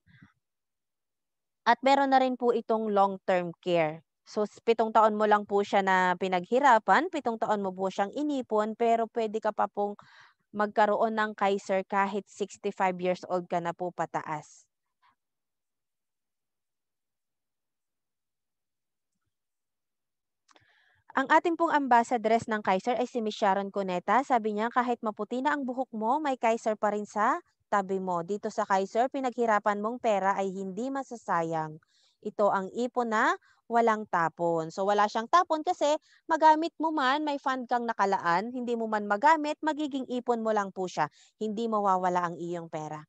at meron na rin po itong long-term care. So, pitong taon mo lang po siya na pinaghirapan, pitong taon mo po siyang inipon, pero pwede ka pa pong magkaroon ng Kaiser kahit 65 years old ka na po pataas. Ang ating pong ambassadress ng Kaiser ay si Miss Sharon Cuneta. Sabi niya, kahit maputi na ang buhok mo, may Kaiser pa rin sa tabi mo. Dito sa Kaiser, pinaghirapan mong pera ay hindi masasayang. Ito ang ipon na walang tapon. So wala siyang tapon kasi magamit mo man, may fund kang nakalaan, hindi mo man magamit, magiging ipon mo lang po siya. Hindi mawawala ang iyong pera.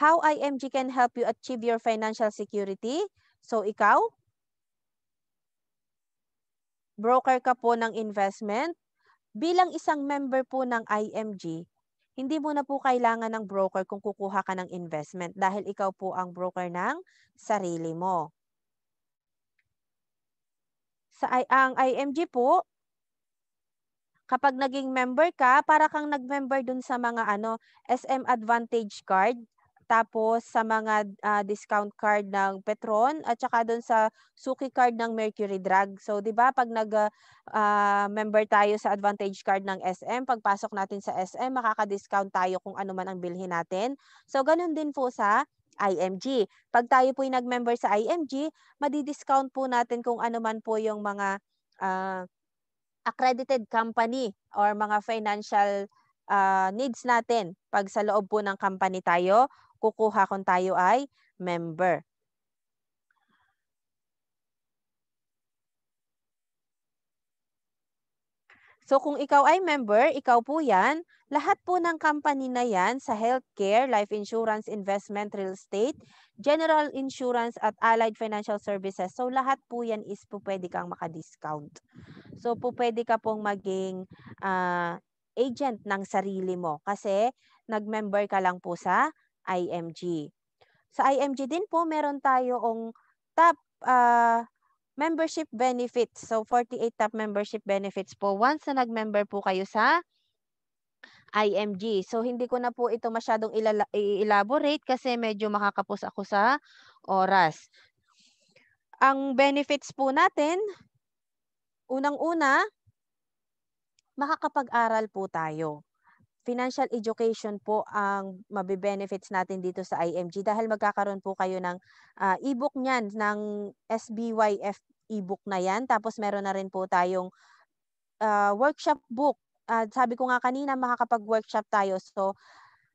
How IMG can help you achieve your financial security? So ikaw, broker ka po ng investment, bilang isang member po ng IMG, hindi mo na po kailangan ng broker kung kukuha ka ng investment dahil ikaw po ang broker ng sarili mo. Sa ang IMG po, kapag naging member ka, para kang nag-member dun sa mga ano, SM Advantage Card tapos sa mga uh, discount card ng Petron at saka doon sa Suki card ng Mercury Drug. So 'di ba pag nag uh, member tayo sa Advantage card ng SM, pagpasok natin sa SM, makaka-discount tayo kung ano man ang bilhin natin. So ganun din po sa IMG. Pag tayo po ay nag-member sa IMG, madi-discount po natin kung ano man po yung mga uh, accredited company or mga financial uh, needs natin pag sa loob po ng company tayo kukuha kung tayo ay member. So kung ikaw ay member, ikaw po yan, lahat po ng company na yan sa healthcare, life insurance, investment, real estate, general insurance at allied financial services. So lahat po yan is po pwede kang maka-discount. So po pwede ka pong maging uh, agent ng sarili mo kasi nag-member ka lang po sa IMG. Sa IMG din po, meron tayong top uh, membership benefits. So, 48 top membership benefits po once na nag-member po kayo sa IMG. So, hindi ko na po ito masyadong i-elaborate kasi medyo makakapos ako sa oras. Ang benefits po natin, unang-una, makakapag-aral po tayo financial education po ang mabe-benefits natin dito sa IMG dahil magkakaroon po kayo ng uh, e-book niyan ng SBYF e-book na yan tapos meron na rin po tayong uh, workshop book. Uh, sabi ko nga kanina makakapag-workshop tayo so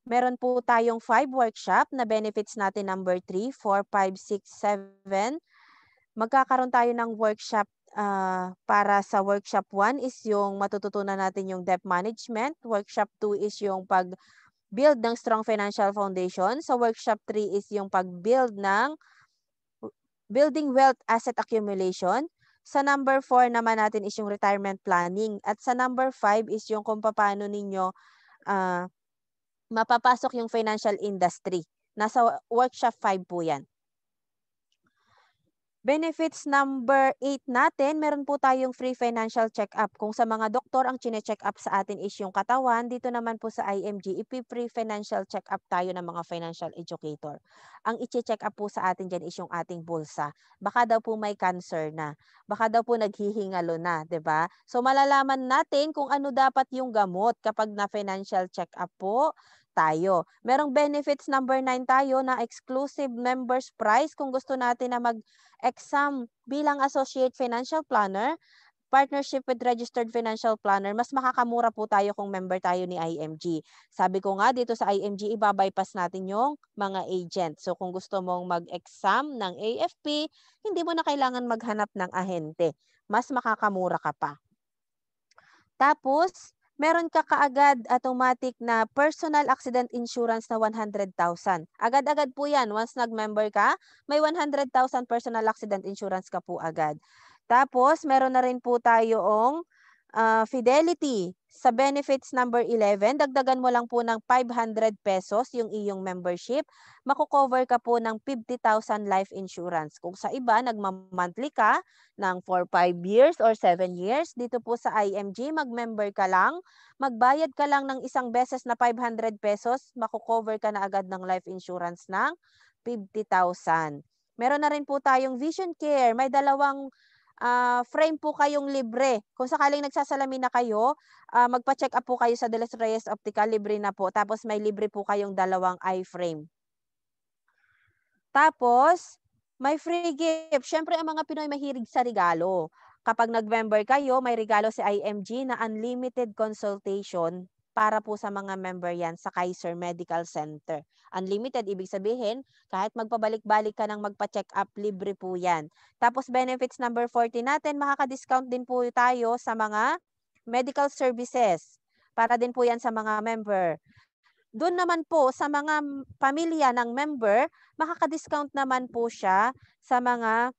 meron po tayong 5 workshop na benefits natin number 3, 4, 5, 6, 7. Magkakaroon tayo ng workshop uh, para sa workshop 1 is yung matututunan natin yung debt management. Workshop 2 is yung pag-build ng strong financial foundation. Sa workshop 3 is yung pag-build ng building wealth asset accumulation. Sa number 4 naman natin is yung retirement planning. At sa number 5 is yung kung paano ninyo uh, mapapasok yung financial industry. Nasa workshop 5 po yan. Benefits number 8 natin, meron po tayong free financial check-up. Kung sa mga doktor ang chine-check up sa atin is yung katawan, dito naman po sa IMG, ipi-free financial check-up tayo ng mga financial educator. Ang i-check up po sa atin dyan is yung ating bulsa. Baka daw po may cancer na. Baka daw po naghihingalo na, ba? Diba? So malalaman natin kung ano dapat yung gamot kapag na financial check-up po tayo. Merong benefits number 9 tayo na exclusive members price kung gusto natin na mag-exam bilang associate financial planner partnership with registered financial planner, mas makakamura po tayo kung member tayo ni IMG. Sabi ko nga dito sa IMG, ibabypass natin yung mga agent. So kung gusto mong mag-exam ng AFP, hindi mo na kailangan maghanap ng ahente. Mas makakamura ka pa. Tapos, meron ka kaagad automatic na personal accident insurance na 100,000. Agad-agad po yan. Once nag-member ka, may 100,000 personal accident insurance ka po agad. Tapos, meron na rin po tayong Uh, Fidelity, sa benefits number 11, dagdagan mo lang po ng 500 pesos yung iyong membership. Makukover ka po ng 50,000 life insurance. Kung sa iba, nagmamonthly ka ng 4, 5 years or 7 years, dito po sa IMG, mag-member ka lang, magbayad ka lang ng isang beses na 500 pesos, makukover ka na agad ng life insurance ng 50,000. Meron na rin po tayong vision care. May dalawang uh, frame po kayong libre. Kung sakaling nagsasalamin na kayo, uh, magpa-check up po kayo sa De Los Reyes Optical, libre na po. Tapos may libre po kayong dalawang i-frame. Tapos, may free gift. Siyempre, ang mga Pinoy mahirig sa regalo. Kapag nag-member kayo, may regalo si IMG na unlimited consultation para po sa mga member yan sa Kaiser Medical Center. Unlimited, ibig sabihin, kahit magpabalik-balik ka ng magpa-check up, libre po yan. Tapos benefits number 40 natin, makaka-discount din po tayo sa mga medical services. Para din po yan sa mga member. Doon naman po sa mga pamilya ng member, makaka-discount naman po siya sa mga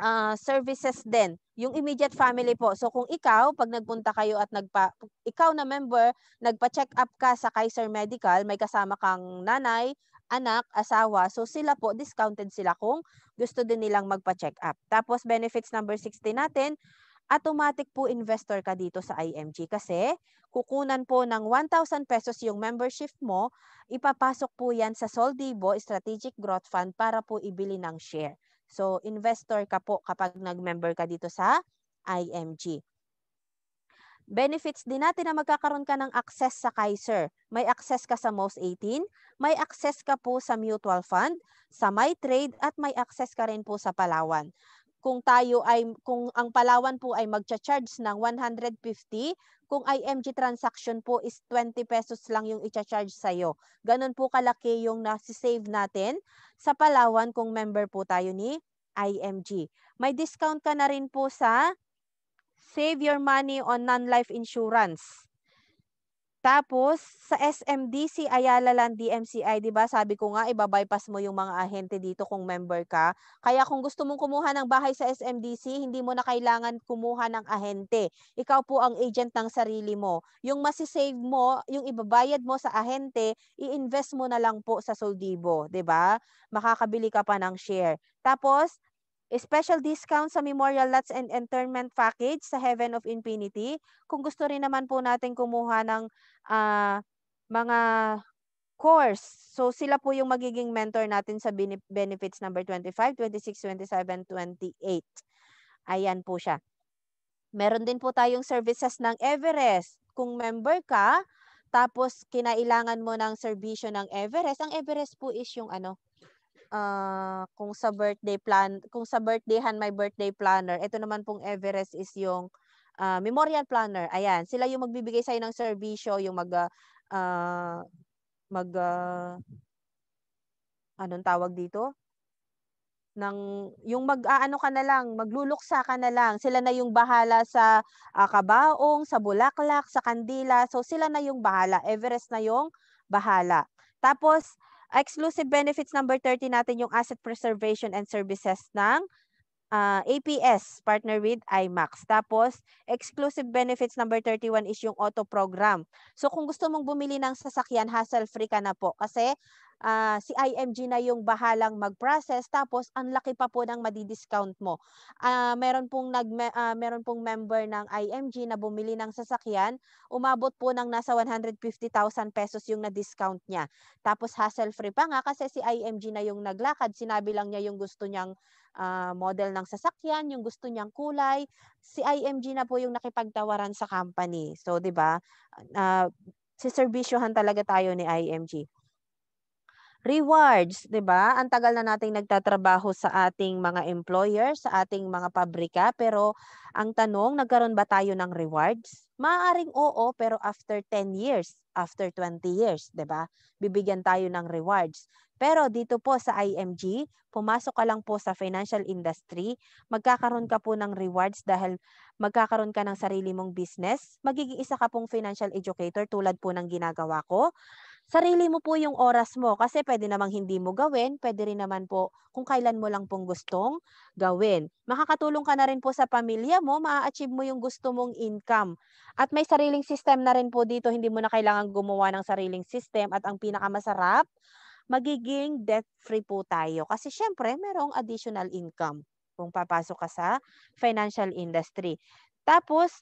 uh, services din, yung immediate family po. So kung ikaw, pag nagpunta kayo at nagpa, ikaw na member, nagpa-check up ka sa Kaiser Medical, may kasama kang nanay, anak, asawa. So sila po, discounted sila kung gusto din nilang magpa-check up. Tapos benefits number 60 natin, automatic po investor ka dito sa IMG kasi kukunan po ng 1,000 pesos yung membership mo, ipapasok po yan sa Soldibo Strategic Growth Fund para po ibili ng share. So, investor ka po kapag nag-member ka dito sa IMG. Benefits din natin na magkakaroon ka ng access sa Kaiser. May access ka sa Most 18, may access ka po sa mutual fund, sa MyTrade at may access ka rin po sa Palawan kung tayo ay kung ang Palawan po ay magcha-charge ng 150, kung IMG transaction po is 20 pesos lang yung i-charge sa iyo. Ganun po kalaki yung na-save natin sa Palawan kung member po tayo ni IMG. May discount ka na rin po sa Save Your Money on Non-Life Insurance. Tapos, sa SMDC, Ayala Land DMCI, di ba? Sabi ko nga, ibabypass mo yung mga ahente dito kung member ka. Kaya kung gusto mong kumuha ng bahay sa SMDC, hindi mo na kailangan kumuha ng ahente. Ikaw po ang agent ng sarili mo. Yung masisave mo, yung ibabayad mo sa ahente, i-invest mo na lang po sa Soldibo, di ba? Makakabili ka pa ng share. Tapos, Special discount sa memorial lots and internment package sa Heaven of Infinity. Kung gusto rin naman po natin kumuha ng uh, mga course. So sila po yung magiging mentor natin sa benefits number 25, 26, 27, 28. Ayan po siya. Meron din po tayong services ng Everest. Kung member ka, tapos kinailangan mo ng serbisyo ng Everest, ang Everest po is yung ano, uh, kung sa birthday plan, kung sa birthday han my birthday planner, ito naman pong Everest is yung uh, memorial planner. Ayan, sila yung magbibigay sa ng serbisyo, yung mag uh, uh, mag uh, anong tawag dito? ng yung mag aano ka na lang, magluluksa ka na lang. Sila na yung bahala sa uh, kabaong, sa bulaklak, sa kandila. So sila na yung bahala. Everest na yung bahala. Tapos Exclusive benefits number 30 natin yung asset preservation and services ng uh, ah, APS, partner with IMAX. Tapos, exclusive benefits number 31 is yung auto program. So, kung gusto mong bumili ng sasakyan, hassle-free ka na po. Kasi, uh, si IMG na yung bahalang mag-process tapos ang laki pa po ng madi-discount mo. Uh, meron pong nag uh, meron pong member ng IMG na bumili ng sasakyan, umabot po ng nasa 150,000 pesos yung na-discount niya. Tapos hassle-free pa nga kasi si IMG na yung naglakad, sinabi lang niya yung gusto niyang uh, model ng sasakyan, yung gusto niyang kulay, si IMG na po yung nakipagtawaran sa company. So, 'di ba? Uh, siservisyohan talaga tayo ni IMG rewards, 'di ba? Ang tagal na nating nagtatrabaho sa ating mga employers, sa ating mga pabrika, pero ang tanong, nagkaroon ba tayo ng rewards? Maaring oo, pero after 10 years, after 20 years, 'di ba? Bibigyan tayo ng rewards. Pero dito po sa IMG, pumasok ka lang po sa financial industry, magkakaroon ka po ng rewards dahil magkakaroon ka ng sarili mong business, magiging isa ka pong financial educator tulad po ng ginagawa ko sarili mo po yung oras mo kasi pwede namang hindi mo gawin, pwede rin naman po kung kailan mo lang pong gustong gawin. Makakatulong ka na rin po sa pamilya mo, ma-achieve mo yung gusto mong income. At may sariling system na rin po dito, hindi mo na kailangan gumawa ng sariling system at ang pinakamasarap, magiging debt-free po tayo kasi syempre merong additional income kung papasok ka sa financial industry. Tapos,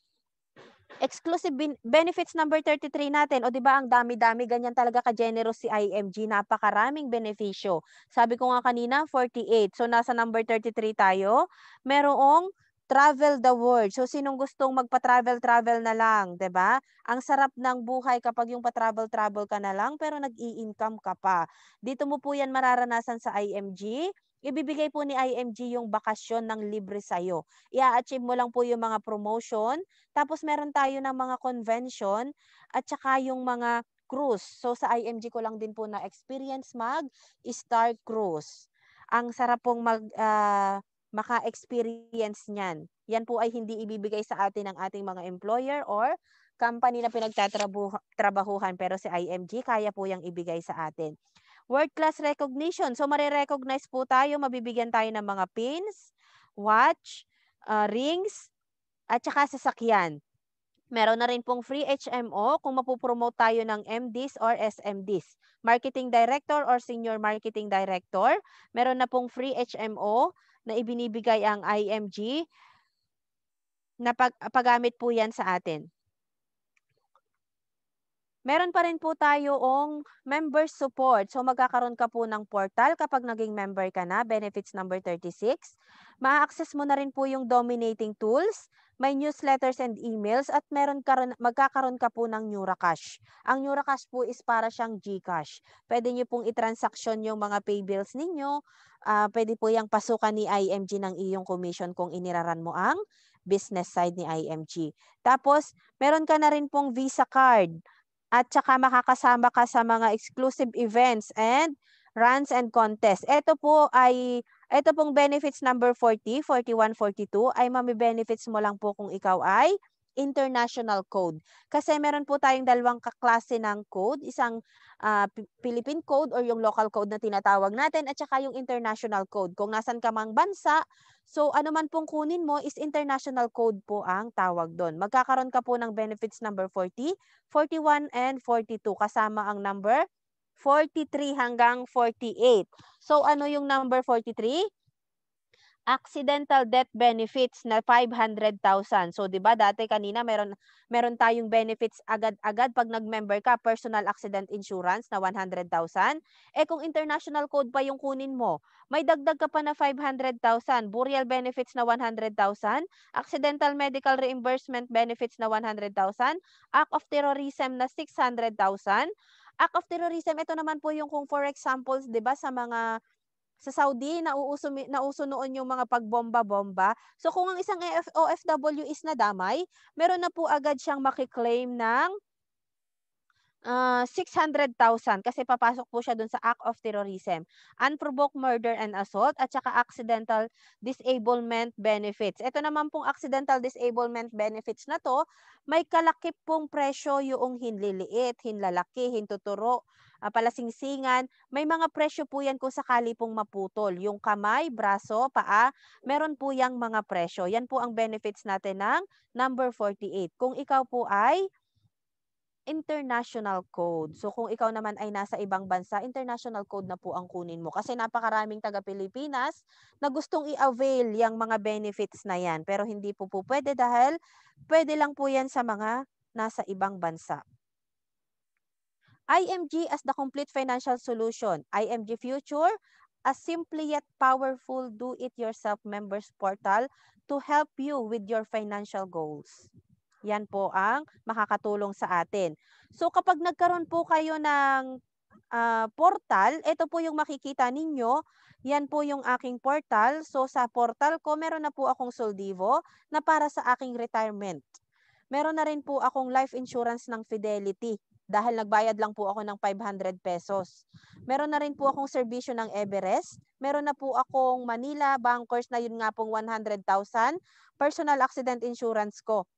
Exclusive benefits number 33 natin. O 'di ba ang dami-dami ganyan talaga ka-generous si IMG, napakaraming benepisyo. Sabi ko nga kanina 48. So nasa number 33 tayo. Merong travel the world. So sinong gustong magpa-travel travel na lang, 'di ba? Ang sarap ng buhay kapag yung pa-travel travel ka na lang pero nag-i-income ka pa. Dito mo po 'yan mararanasan sa IMG ibibigay po ni IMG yung bakasyon ng libre sa'yo. I-achieve mo lang po yung mga promotion. Tapos meron tayo ng mga convention at saka yung mga cruise. So sa IMG ko lang din po na experience mag-star cruise. Ang sarap pong mag, uh, maka-experience niyan. Yan po ay hindi ibibigay sa atin ng ating mga employer or company na pinagtatrabahuhan pero si IMG kaya po yung ibigay sa atin. World-class recognition. So, marirecognize po tayo, mabibigyan tayo ng mga pins, watch, uh, rings, at saka sasakyan. Meron na rin pong free HMO kung mapupromote tayo ng MDs or SMDs. Marketing Director or Senior Marketing Director. Meron na pong free HMO na ibinibigay ang IMG na pag pagamit po yan sa atin. Meron pa rin po tayong member support. So magkakaroon ka po ng portal kapag naging member ka na, benefits number 36. Ma-access mo na rin po yung dominating tools, may newsletters and emails at meron karon magkakaroon ka po ng NeuraCash. Ang NeuraCash po is para siyang GCash. Pwede niyo pong itransaksyon yung mga pay bills ninyo. Uh, pwede po yung pasukan ni IMG ng iyong commission kung iniraran mo ang business side ni IMG. Tapos, meron ka na rin pong Visa card at saka makakasama ka sa mga exclusive events and runs and contests. Ito po ay ito pong benefits number 40, 41, 42 ay mami benefits mo lang po kung ikaw ay international code. Kasi meron po tayong dalawang kaklase ng code, isang uh, Philippine code or yung local code na tinatawag natin at saka yung international code. Kung nasan ka mang bansa, so ano man pong kunin mo is international code po ang tawag doon. Magkakaroon ka po ng benefits number 40, 41 and 42 kasama ang number 43 hanggang 48. So ano yung number 43? accidental death benefits na 500,000. So 'di ba dati kanina meron meron tayong benefits agad-agad pag nag-member ka, personal accident insurance na 100,000. Eh kung international code pa yung kunin mo, may dagdag ka pa na 500,000, burial benefits na 100,000, accidental medical reimbursement benefits na 100,000, act of terrorism na 600,000. Act of terrorism, ito naman po yung kung for examples, 'di ba, sa mga sa Saudi, nauuso, nauso noon yung mga pagbomba-bomba. So kung ang isang OFW is nadamay, meron na po agad siyang makiklaim ng uh, ah, 600,000 kasi papasok po siya dun sa act of terrorism. Unprovoked murder and assault at saka accidental disablement benefits. Ito naman pong accidental disablement benefits na to, may kalakip pong presyo yung hinliliit, hinlalaki, hintuturo, uh, ah, palasingsingan. May mga presyo po yan kung sakali pong maputol. Yung kamay, braso, paa, meron po yung mga presyo. Yan po ang benefits natin ng number 48. Kung ikaw po ay international code. So kung ikaw naman ay nasa ibang bansa, international code na po ang kunin mo. Kasi napakaraming taga-Pilipinas na gustong i-avail yung mga benefits na yan. Pero hindi po po pwede dahil pwede lang po yan sa mga nasa ibang bansa. IMG as the complete financial solution. IMG Future, a simple yet powerful do-it-yourself members portal to help you with your financial goals. Yan po ang makakatulong sa atin. So kapag nagkaroon po kayo ng uh, portal, ito po yung makikita ninyo. Yan po yung aking portal. So sa portal ko, meron na po akong Soldivo na para sa aking retirement. Meron na rin po akong life insurance ng Fidelity dahil nagbayad lang po ako ng 500 pesos. Meron na rin po akong serbisyo ng Everest. Meron na po akong Manila Bankers na yun nga pong 100,000 personal accident insurance ko.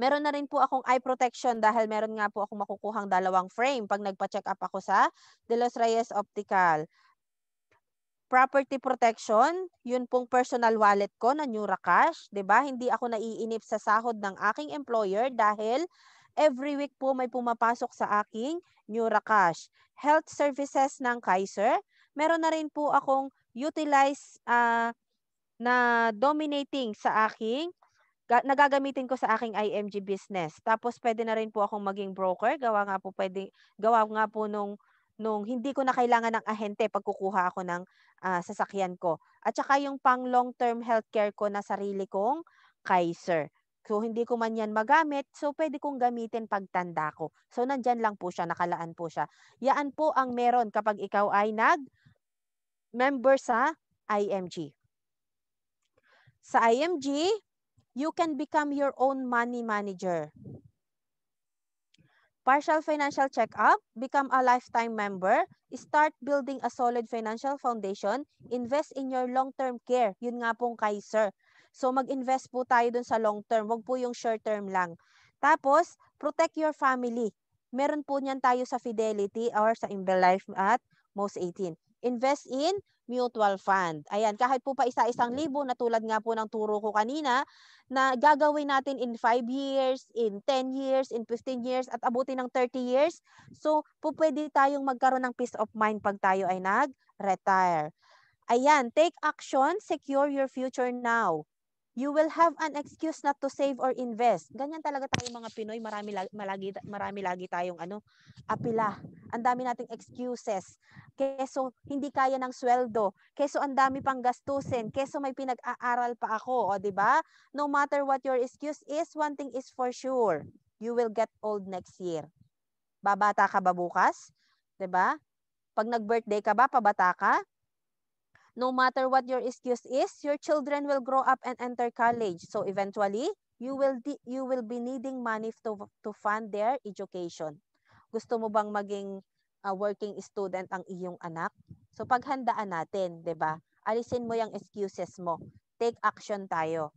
Meron na rin po akong eye protection dahil meron nga po akong makukuhang dalawang frame pag nagpa-check up ako sa De Los Reyes Optical. Property protection, yun pong personal wallet ko na Nura Cash, 'di ba? Hindi ako naiinip sa sahod ng aking employer dahil every week po may pumapasok sa aking Nura Cash. Health services ng Kaiser, meron na rin po akong utilize uh, na dominating sa aking nagagamitin ko sa aking IMG business. Tapos pwede na rin po akong maging broker. Gawa nga po pwede gawa nga po nung nung hindi ko na kailangan ng ahente pag kukuha ako ng uh, sasakyan ko. At saka yung pang long-term healthcare ko na sarili kong Kaiser. So hindi ko man yan magamit, so pwede kong gamitin pagtanda ko. So nandyan lang po siya, nakalaan po siya. Yaan po ang meron kapag ikaw ay nag member sa IMG. Sa IMG, you can become your own money manager. Partial financial checkup, become a lifetime member, start building a solid financial foundation, invest in your long-term care. Yun nga pong kay sir. So mag-invest po tayo dun sa long-term, wag po yung short-term lang. Tapos, protect your family. Meron po niyan tayo sa Fidelity or sa Imbelife at Most 18. Invest in mutual fund. Ayan, kahit po pa isa-isang mm. libo na tulad nga po ng turo ko kanina na gagawin natin in 5 years, in 10 years, in 15 years at abutin ng 30 years. So, po pwede tayong magkaroon ng peace of mind pag tayo ay nag-retire. Ayan, take action, secure your future now you will have an excuse not to save or invest. Ganyan talaga tayo mga Pinoy, marami malagi marami lagi tayong ano, apila. Ang dami nating excuses. Keso hindi kaya ng sweldo, keso ang dami pang gastusin, keso may pinag-aaral pa ako, o di ba? No matter what your excuse is, one thing is for sure, you will get old next year. Babata ka ba bukas? 'Di ba? Pag nag-birthday ka ba, pabata ka? No matter what your excuse is, your children will grow up and enter college. So eventually, you will you will be needing money to to fund their education. Gusto mo bang maging uh, working student ang iyong anak? So paghandaan natin, 'di ba? Alisin mo yung excuses mo. Take action tayo.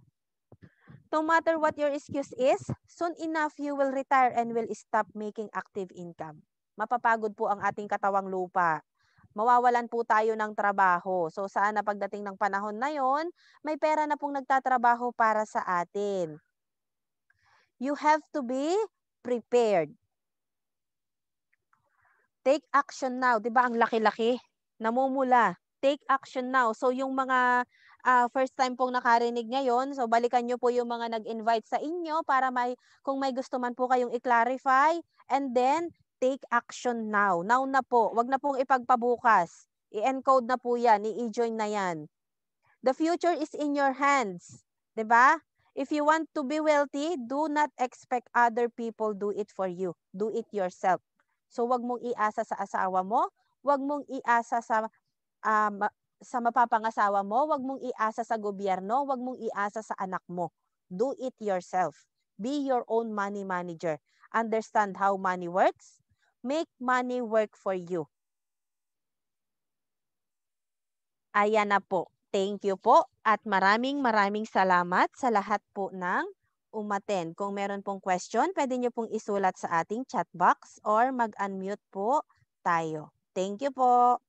No matter what your excuse is, soon enough you will retire and will stop making active income. Mapapagod po ang ating katawang lupa mawawalan po tayo ng trabaho. So sana pagdating ng panahon na yon, may pera na pong nagtatrabaho para sa atin. You have to be prepared. Take action now. 'Di ba ang laki-laki? Namumula. Take action now. So yung mga uh, first time pong nakarinig ngayon, so balikan nyo po yung mga nag-invite sa inyo para may, kung may gusto man po kayong i-clarify. And then, take action now. Now na po. Huwag na pong ipagpabukas. I-encode na po yan. I-join na yan. The future is in your hands. ba? Diba? If you want to be wealthy, do not expect other people do it for you. Do it yourself. So huwag mong iasa sa asawa mo, Huwag mong iasa sa um, sa mapapangasawa mo, Huwag mong iasa sa gobyerno, Huwag mong iasa sa anak mo. Do it yourself. Be your own money manager. Understand how money works, Make money work for you. Ayan na po. Thank you po at maraming maraming salamat sa lahat po ng umaten. Kung meron pong question, pwede nyo pong isulat sa ating chat box or mag-unmute po tayo. Thank you po.